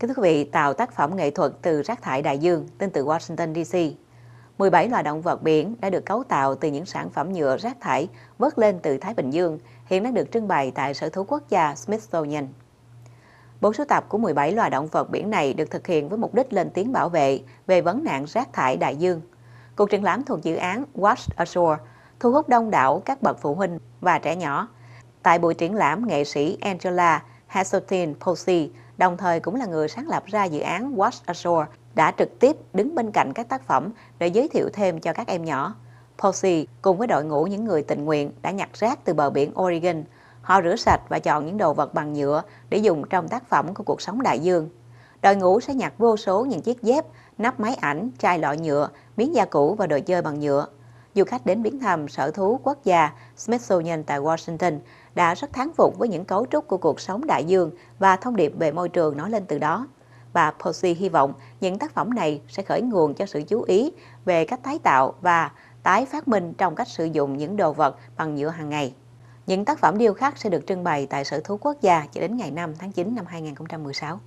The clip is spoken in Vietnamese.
Kính thưa quý vị, tạo tác phẩm nghệ thuật từ rác thải đại dương, tên từ Washington DC. 17 loài động vật biển đã được cấu tạo từ những sản phẩm nhựa rác thải vớt lên từ Thái Bình Dương, hiện đang được trưng bày tại Sở thú quốc gia Smithsonian. Bộ sưu tập của 17 loài động vật biển này được thực hiện với mục đích lên tiếng bảo vệ về vấn nạn rác thải đại dương. Cuộc triển lãm thuộc dự án Wash Ashore thu hút đông đảo các bậc phụ huynh và trẻ nhỏ. Tại buổi triển lãm, nghệ sĩ Angela Hasseltine Posey đồng thời cũng là người sáng lập ra dự án Watch Ashore, đã trực tiếp đứng bên cạnh các tác phẩm để giới thiệu thêm cho các em nhỏ. Posey cùng với đội ngũ những người tình nguyện đã nhặt rác từ bờ biển Oregon. Họ rửa sạch và chọn những đồ vật bằng nhựa để dùng trong tác phẩm của cuộc sống đại dương. Đội ngũ sẽ nhặt vô số những chiếc dép, nắp máy ảnh, chai lọ nhựa, miếng da cũ và đồ chơi bằng nhựa du khách đến biến thăm sở thú quốc gia Smithsonian tại Washington đã rất thán phục với những cấu trúc của cuộc sống đại dương và thông điệp về môi trường nói lên từ đó. Bà Posey hy vọng những tác phẩm này sẽ khởi nguồn cho sự chú ý về cách tái tạo và tái phát minh trong cách sử dụng những đồ vật bằng nhựa hàng ngày. Những tác phẩm điêu khắc sẽ được trưng bày tại Sở thú quốc gia cho đến ngày 5 tháng 9 năm 2016.